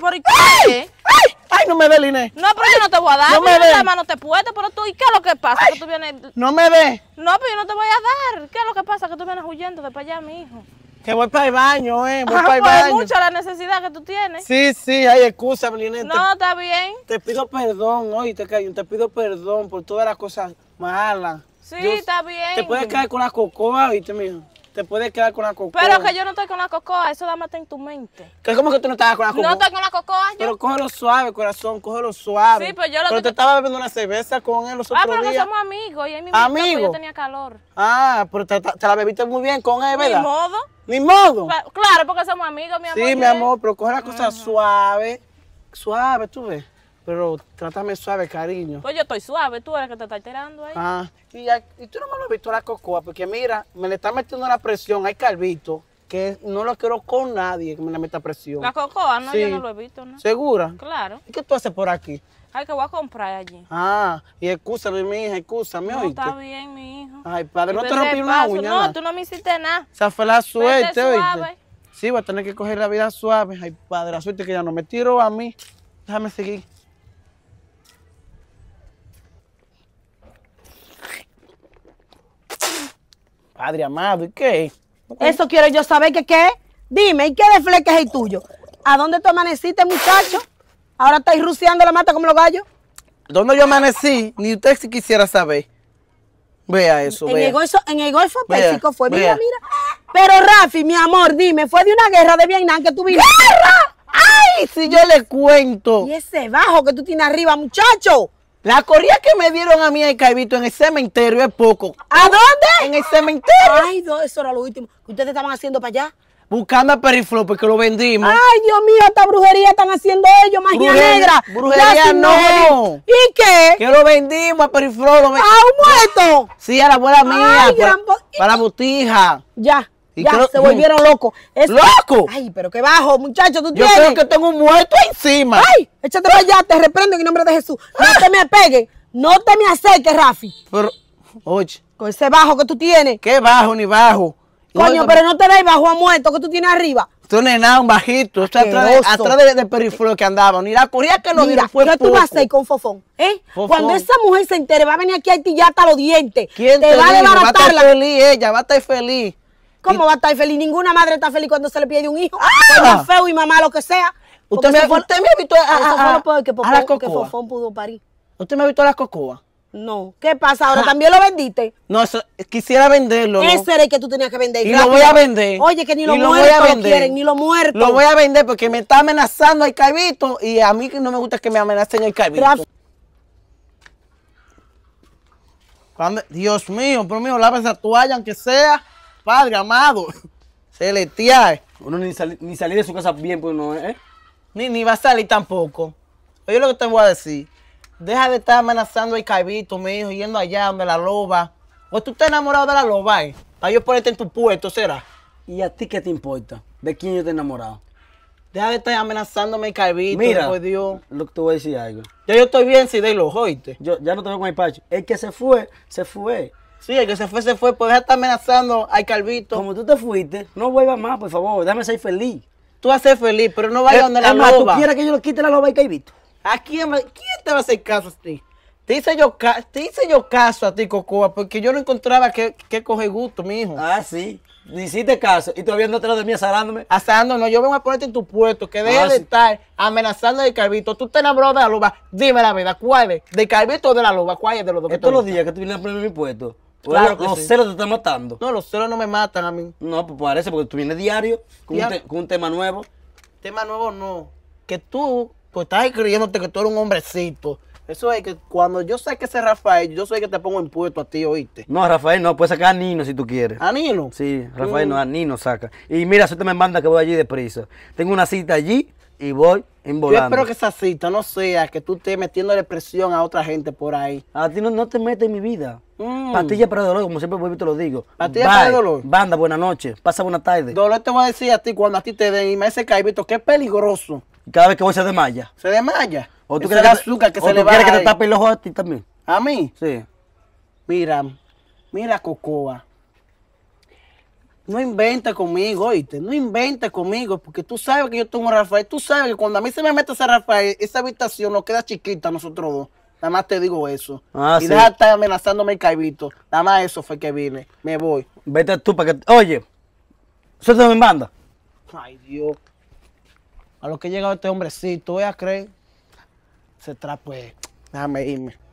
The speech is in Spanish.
por qué? ¡Ay! no me ve, Liné! No, pero yo no te voy a dar. No me ve. La mano te puede, pero tú, ¿y qué es lo que pasa? que tú vienes... No me ve. No, pero yo no te voy a dar. ¿Qué es lo que pasa? Que tú vienes huyendo de para allá, mi hijo. Que voy para el baño, eh. Voy ah, para el pues, baño. Es mucha la necesidad que tú tienes. Sí, sí, hay excusa, Liné. No, está bien. Te pido perdón, te Y Te pido perdón por todas las cosas malas. Sí, está bien. Te puedes caer con la cocoa, oíste, hijo te puedes quedar con la cocoa. Pero que yo no estoy con la cocoa, eso dámate en tu mente. ¿Qué, ¿Cómo que tú no estabas con la cocoa? No estoy con la cocoa. Yo... Pero cógelo suave, corazón, cógelo suave. Sí, pero pues yo lo Pero te, estaba bebiendo una cerveza con él los ah, otros días. Ah, pero que somos amigos y él mismo ¿Amigo? yo tenía calor. Ah, pero te, la bebiste muy bien con él, ¿verdad? Ni modo. Ni modo. Pues, claro, porque somos amigos, mi amor. Sí, mi amor, pero coge la cosa suave, suave, tú ves. Pero trátame suave, cariño. Pues yo estoy suave, tú eres que te estás alterando ahí. Ah, y, y tú no me lo has visto a la cocoa, porque mira, me le está metiendo la presión hay Calvito, que no lo quiero con nadie que me la meta presión. La cocoa, no, yo no lo he visto, ¿no? ¿Segura? Claro. ¿Y qué tú haces por aquí? Ay, que voy a comprar allí. Ah, y excúsame, mi hija, excúsame, no, está bien, mi hijo. Ay, padre, no te rompí una uña. No, tú no me hiciste nada. Esa fue la suerte, oíste. Sí, voy a tener que coger la vida suave. Ay, padre, la suerte que ya no me tiro a mí. Déjame seguir. Padre amado, ¿y qué? Eso quiero yo saber, ¿qué qué? Dime, ¿y qué de fleque es el tuyo? ¿A dónde tú amaneciste, muchacho? Ahora estáis ruciando la mata como los gallos. ¿Dónde yo amanecí? Ni usted si quisiera saber. Vea eso, en El golfo, en el Golfo fue, mira, mira. Pero Rafi, mi amor, dime, ¿fue de una guerra de Vietnam que tuviste? ¡Guerra! ¡Ay! Si yo le cuento. Y ese bajo que tú tienes arriba, muchacho. La corrida que me dieron a mí el caivito en el cementerio es poco. ¿A dónde? En el cementerio. Ay, Dios, eso era lo último ¿Qué ustedes estaban haciendo para allá. Buscando a Periflo porque lo vendimos. Ay, Dios mío, esta brujería están haciendo ellos, magia negra. Brujería no. ¿Y qué? Que lo vendimos a perifló. ¿A un muerto? Sí, a la abuela mía. Pues, para, para la botija. Ya ya, se volvieron locos. ¡Loco! Ay, pero qué bajo, muchacho, tú tienes. Yo creo que tengo un muerto encima. ¡Ay! Échate para allá, te reprendo en el nombre de Jesús. No ah. te me apeguen, no te me acerques, Rafi. Pero, oye. Con ese bajo que tú tienes. ¿Qué bajo ni bajo? Coño, pero no te veis bajo a muerto que tú tienes arriba. Tú no nada, un bajito. atrás, de, atrás de, de que andaba. Ni la corría que lo Mira, ¿qué tú vas a hacer con Fofón? ¿Eh? Cuando esa mujer se entere, va a venir aquí a y ya hasta los dientes. ¿Quién te, te va a Va a feliz ella, va a estar feliz. ¿Cómo va a estar feliz? Ninguna madre está feliz cuando se le pide un hijo. ¡Ah! feo y mamá, lo que sea. Usted me, fue, usted me a, a, ¿Usted me a las cocobas? No. ¿Qué pasa ahora? Ah. ¿También lo vendiste? No, quisiera venderlo. Ese era el que tú tenías que vender. Y lo voy a vender. Oye, que ni lo muerto lo quieren, ni lo muerto. Lo voy a vender porque me está amenazando el calvito y a mí no me gusta que me amenacen el calvito. Dios mío, por mío, lava esa toalla, aunque sea. Padre amado, celestial. Uno ni, ni salir de su casa bien, pues no, ¿eh? Ni, ni va a salir tampoco. Oye lo que te voy a decir. Deja de estar amenazando al cabito, mi hijo, yendo allá donde la loba. O tú estás enamorado de la loba, ¿eh? Para yo ponerte en tu puesto, ¿será? ¿Y a ti qué te importa? ¿De quién yo te enamorado? Deja de estar amenazándome el calvito. por Dios. Lo que te voy a decir algo. Ya yo estoy bien si de los oíste. Yo ya no te veo con el pacho. El que se fue, se fue. Sí, el que se fue, se fue. Pues estar amenazando al Calvito. Como tú te fuiste, no vuelvas más, por favor. Déjame ser feliz. Tú vas a ser feliz, pero no vayas donde la loba. tú quieres que yo le quite la loba al Calvito. ¿A quién, te va a hacer caso a ti? Te hice yo, yo caso a ti, Cocoa, porque yo no encontraba que, coger gusto, hijo? Ah, sí. Ni hiciste caso y todavía no te lo de mí Asalándome, Asalándome. no, yo vengo a ponerte en tu puesto, que deje ah, de estar amenazando al Calvito. Tú te enamoraste de la loba, dime la verdad, ¿cuál es? ¿De Calvito o de la loba? ¿Cuál es de los dos? Estos los días que tú vienes a ponerme en mi puesto, los, celos te están matando. No, los celos no me matan a mí. No, pues parece, porque tú vienes diario con, Un, tema nuevo. Tema nuevo no. Que tú, pues estás creyéndote que tú eres un hombrecito. Eso es que cuando yo sé que ese Rafael, yo soy el que te pongo en puesto a ti, oíste. No, Rafael no, puedes sacar a Nino si tú quieres. ¿A Nino? Sí, Rafael mm. no, a Nino saca. Y mira, si usted me manda que voy allí deprisa. Tengo una cita allí y voy Involando. Yo espero que esa cita no sea que tú estés metiéndole presión a otra gente por ahí. A ti no, te metes en mi vida. Mm. Pastilla para dolor, como siempre vuelvo te lo digo. Pastilla para el dolor. Banda, buena noche. Pasa buena tarde. Dolor te voy a decir a ti cuando a ti te den y me caibito que es peligroso. Cada vez que voy se desmaya. Se desmaya. O tú quieres que, azúcar que o se tú quieres que te tape el ojo a ti también. ¿A mí? Sí. Mira, mira Cocoa. No inventes conmigo, oíste, no inventes conmigo, porque tú sabes que yo tengo un Rafael, tú sabes que cuando a mí se me mete ese Rafael, esa habitación nos queda chiquita a nosotros dos. Nada más te digo eso. Ah, y deja de estar amenazándome el caibito. Nada más eso fue que vine. Me voy. Vete tú para que. Oye, suéltame en banda. Ay, Dios. A lo que llega llegado este hombrecito, voy a creer. Se trapo, déjame irme.